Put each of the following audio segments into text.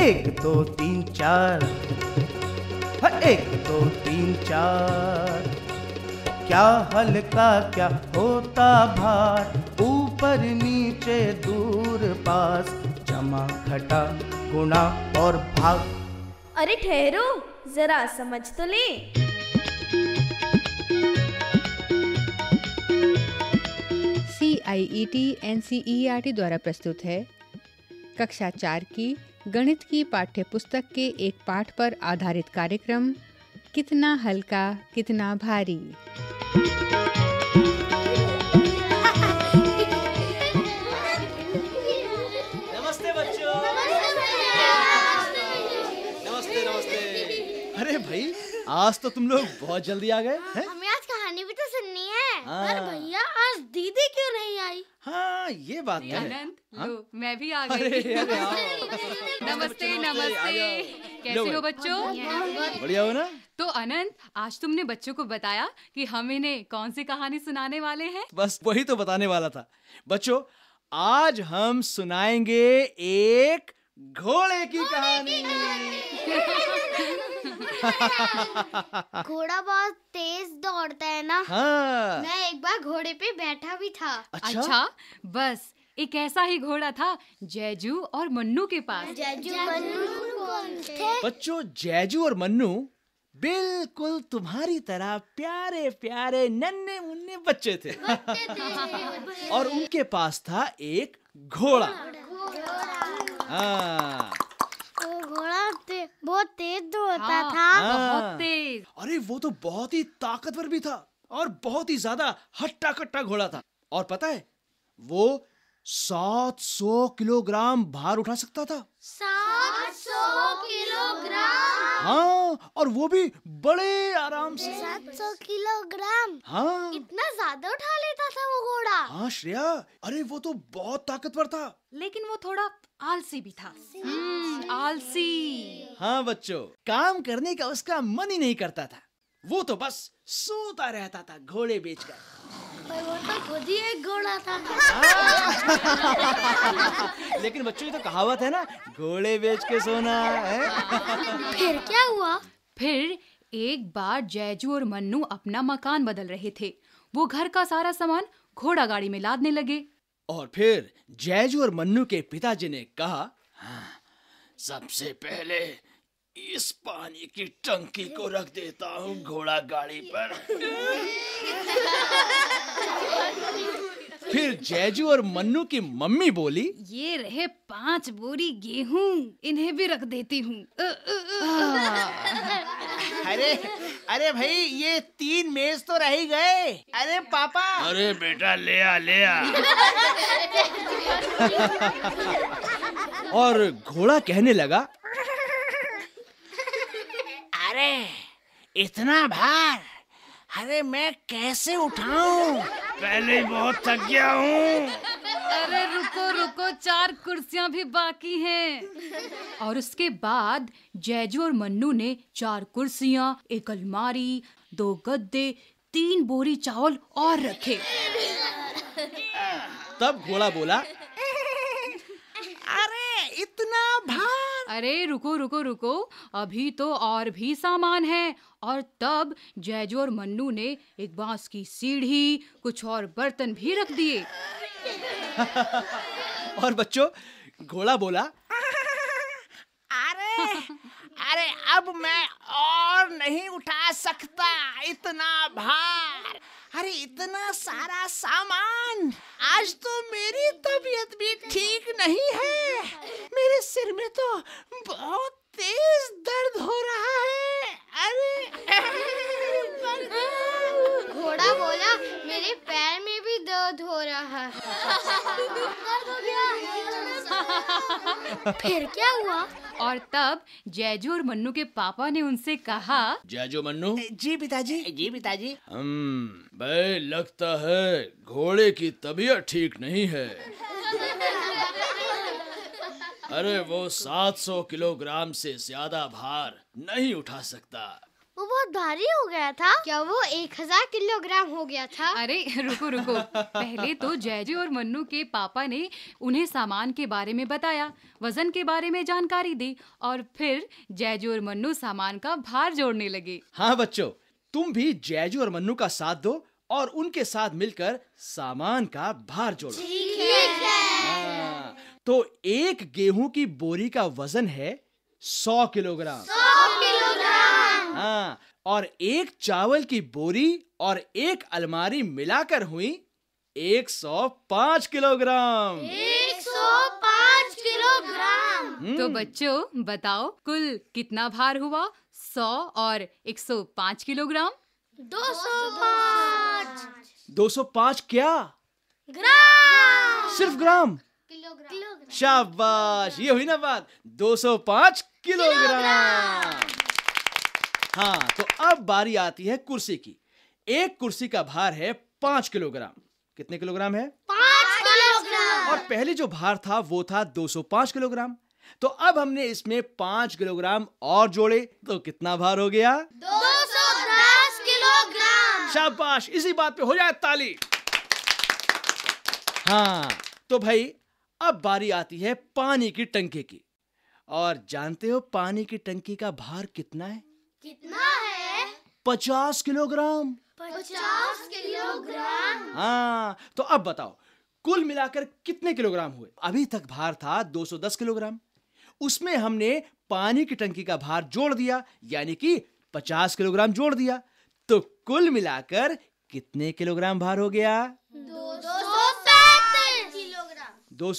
एक दो तीन चार हाँ, एक दो तीन चार क्या हल्का क्या होता भार ऊपर नीचे दूर पास जमा घटा गुणा और भाग अरे ठहरो जरा समझ तो ले C I E T N C E R T द्वारा प्रस्तुत है कक्षा चार की गणित की पाठ्य पुस्तक के एक पाठ पर आधारित कार्यक्रम कितना हल्का कितना भारी नमस्ते बच्चों नमस्ते नमस्ते अरे भाई आज तो तुम लोग बहुत जल्दी आ गए हैं करनी है हाँ। पर भैया आज दीदी क्यों नहीं आई हाँ ये बात तो है अनंत हाँ? लो मैं भी आ गई नमस्ते नमस्ते कैसे हो बच्चों बढ़िया हो ना तो अनंत आज तुमने बच्चों को बताया कि हम इन्हें कौन सी कहानी सुनाने वाले हैं बस वही तो बताने वाला था बच्चों आज हम सुनाएंगे एक घोड़े की कहानी घोड़ा बहुत तेज दौड़ता है ना हाँ। मैं एक बार घोड़े पे बैठा भी था अच्छा, अच्छा बस एक ऐसा ही घोड़ा था जैजू और मन्नू के पास जैजू मन्नू कौन थे बच्चों जैजू और मन्नू बिल्कुल तुम्हारी तरह प्यारे प्यारे नन्हे मुन्ने बच्चे थे, बच्चे थे। और उनके पास था एक घोड़ा हाँ। घोड़ा ते, बहुत तेज दौड़ता हाँ। था हाँ। बहुत तेज अरे वो तो बहुत ही ताकतवर भी था और बहुत ही ज्यादा हट्टा कट्टा घोड़ा था और पता है वो सात सौ किलोग्राम भार उठा सकता था सात सौ किलोग्राम हाँ और वो भी बड़े आराम से सात सौ किलोग्राम हाँ इतना ज्यादा उठा लेता था वो घोड़ा हाँ श्रेया अरे वो तो बहुत ताकतवर था लेकिन वो थोड़ा आलसी भी था आलसी हम्म, हाँ बच्चों काम करने का उसका मन ही नहीं करता था वो तो बस सोता रहता था घोड़े बेचकर तो लेकिन बच्चों ये तो कहावत है ना घोड़े बेच के सोना है फिर क्या हुआ फिर एक बार जैजू और मन्नू अपना मकान बदल रहे थे वो घर का सारा सामान घोड़ा गाड़ी में लादने लगे और फिर जैजू और मन्नू के पिताजी ने कहा हाँ, सबसे पहले इस पानी की टंकी को रख देता हूँ घोड़ा गाड़ी पर फिर जैजू और मन्नू की मम्मी बोली ये रहे पांच बोरी गेहूं इन्हें भी रख देती हूँ अरे अरे भाई ये तीन मेज तो रह गए अरे पापा अरे बेटा ले आ ले आ और घोड़ा कहने लगा इतना भार अरे मैं कैसे उठाऊं? पहले ही बहुत थक गया हूँ अरे रुको रुको चार कुर्सियाँ भी बाकी हैं और उसके बाद जैजू और मन्नू ने चार कुर्सियाँ एक अलमारी दो गद्दे तीन बोरी चावल और रखे तब घोड़ा बोला अरे इतना भार अरे रुको रुको रुको अभी तो और भी सामान है और तब जैजो और मन्नू ने एक बांस की सीढ़ी कुछ और बर्तन भी रख दिए और बच्चों घोड़ा बोला अरे अरे अब मैं और नहीं उठा सकता इतना भार अरे इतना सारा सामान आज तो मेरी तबीयत भी ठीक नहीं है बहुत तेज दर्द हो रहा है अरे घोड़ा बोला मेरे पैर में भी दर्द हो रहा है फिर क्या हुआ और तब जैजू और मन्नू के पापा ने उनसे कहा जैजू मन्नू जी पिताजी जी पिताजी हम भाई लगता है घोड़े की तबीयत ठीक नहीं है अरे वो 700 किलोग्राम से ज्यादा भार नहीं उठा सकता वो बहुत भारी हो गया था क्या वो 1000 किलोग्राम हो गया था अरे रुको रुको पहले तो जय और मन्नू के पापा ने उन्हें सामान के बारे में बताया वजन के बारे में जानकारी दी और फिर जय और मन्नू सामान का भार जोड़ने लगे हाँ बच्चों तुम भी जयजू और मन्नू का साथ दो और उनके साथ मिलकर सामान का भार जोड़ो ठीक है। तो एक गेहूं की बोरी का वजन है सौ किलोग्राम सौ किलोग्राम हाँ और एक चावल की बोरी और एक अलमारी मिलाकर हुई एक सौ पांच किलोग्राम एक सौ पांच किलोग्राम हम्म। तो बच्चों बताओ कुल कितना भार हुआ सौ और एक सौ पांच किलोग्राम दो दो सौ सौ पांच क्या ग्राम सिर्फ ग्राम शाबाश ये हुई ना बात 205 किलोग्राम हाँ तो अब बारी आती है कुर्सी की एक कुर्सी का भार है पांच किलोग्राम कितने किलोग्राम है पांच किलोग्राम और पहले जो भार था वो था 205 किलोग्राम तो अब हमने इसमें पांच किलोग्राम और जोड़े तो कितना भार हो गया 210 किलोग्राम शाबाश इसी बात पे हो जाए ताली हाँ तो भाई अब बारी आती है पानी की टंकी की और जानते हो पानी की टंकी का भार कितना है कितना है पचास किलोग्राम पचास किलोग्राम हाँ तो अब बताओ कुल मिलाकर कितने किलोग्राम हुए अभी तक भार था 210 किलोग्राम उसमें हमने पानी की टंकी का भार जोड़ दिया यानी कि 50 किलोग्राम जोड़ दिया तो कुल मिलाकर कितने किलोग्राम भार हो गया दो, दो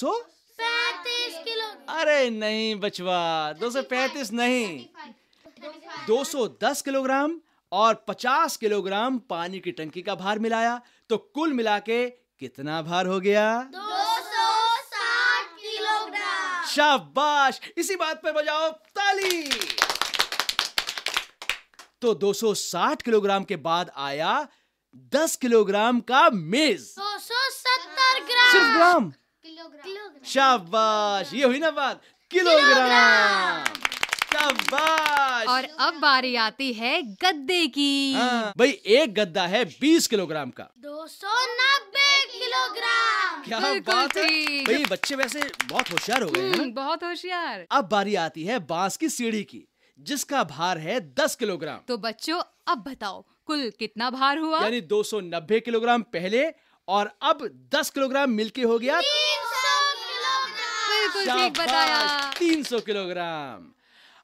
किलो अरे नहीं बचवा दो पैंतीस नहीं दो दस किलोग्राम और पचास किलोग्राम पानी की टंकी का भार मिलाया तो कुल मिला के कितना भार हो गया किलोग्राम शाबाश इसी बात पर बजाओ ताली तो 260 किलोग्राम के बाद आया 10 किलोग्राम का मेज 270 ग्राम सिर्फ ग्राम किलोग्राम शाबाश ये हुई ना बात किलोग्राम शाबाश और अब बारी आती है गद्दे की हाँ, भाई एक गद्दा है बीस किलोग्राम का दो सौ नब्बे किलोग्राम क्या बात है भाई बच्चे वैसे बहुत होशियार हो गए हैं हम्म, बहुत होशियार अब बारी आती है बांस की सीढ़ी की जिसका भार है दस किलोग्राम तो बच्चों अब बताओ कुल कितना भार हुआ यानी 290 किलोग्राम पहले और अब दस किलोग्राम मिलके हो गया तीन सौ किलोग्राम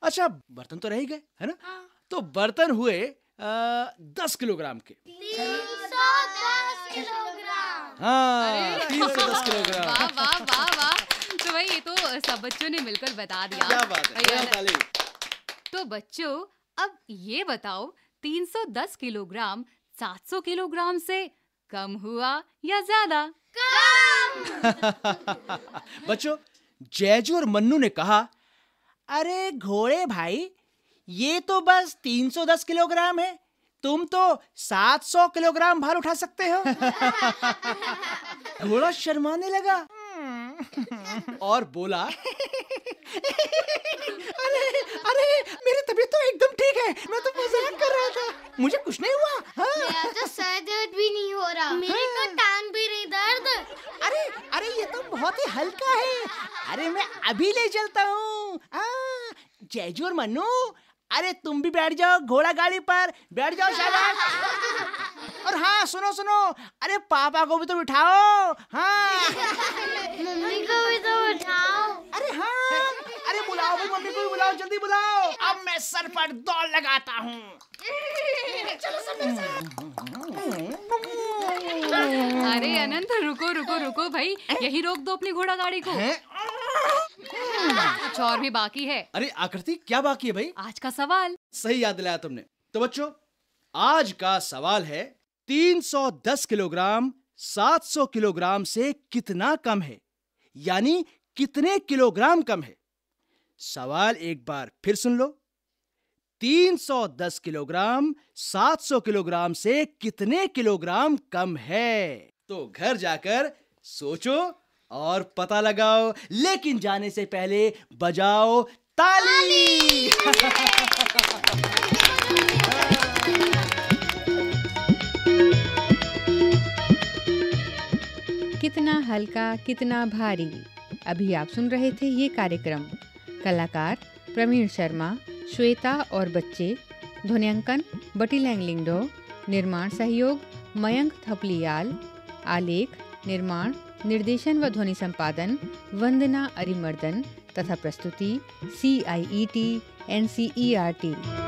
अच्छा बर्तन तो रह गए है ना हाँ। तो बर्तन हुए आ, दस किलोग्राम के तीन सौ दस किलोग्राम हाँ, वाह तो भाई ये तो सब बच्चों ने मिलकर बता दिया क्या बात है तो बच्चों अब ये बताओ 310 किलोग्राम 700 किलोग्राम से कम हुआ या ज्यादा कम बच्चों जैजू और मन्नू ने कहा अरे घोड़े भाई ये तो बस 310 किलोग्राम है तुम तो 700 किलोग्राम भार उठा सकते हो घोड़ा शर्माने लगा हम्म। और बोला अरे अरे मेरी तबीयत तो एकदम ठीक है मैं तो मजाक कर रहा था मुझे कुछ नहीं हुआ हाँ। भी नहीं हो रहा हाँ। मेरे हाँ। का टांग भी नहीं दर्द अरे अरे ये तो बहुत ही हल्का है अरे मैं अभी ले चलता हूँ हाँ, जयजोर मनु अरे तुम भी बैठ जाओ घोड़ा गाड़ी पर बैठ जाओ शाबाश और हाँ सुनो सुनो अरे पापा को भी तो बिठाओ हाँ मम्मी को भी तो बिठाओ अरे हाँ अरे बुलाओ भाई मम्मी को भी बुलाओ जल्दी बुलाओ अब मैं सर पर दौड़ लगाता हूँ चलो सब मेरे साथ हम्म, हम्म। अरे अनंत रुको रुको रुको भाई यही रोक दो अपनी घोड़ा गाड़ी को कुछ अच्छा, और भी बाकी है अरे आकृति क्या बाकी है भाई आज का सवाल सही याद दिलाया तुमने तो बच्चों आज का सवाल है 310 किलोग्राम 700 किलोग्राम से कितना कम है यानी कितने किलोग्राम कम है सवाल एक बार फिर सुन लो 310 किलोग्राम 700 किलोग्राम से कितने किलोग्राम कम है तो घर जाकर सोचो और पता लगाओ लेकिन जाने से पहले बजाओ ताली, ताली। कितना हल्का कितना भारी अभी आप सुन रहे थे ये कार्यक्रम कलाकार प्रवीण शर्मा श्वेता और बच्चे ध्वनियांकन बटी लैंगलिंगडो निर्माण सहयोग मयंक थपलियाल आलेख निर्माण निर्देशन व ध्वनि संपादन वंदना अरिमर्दन तथा प्रस्तुति C I E T N C E R T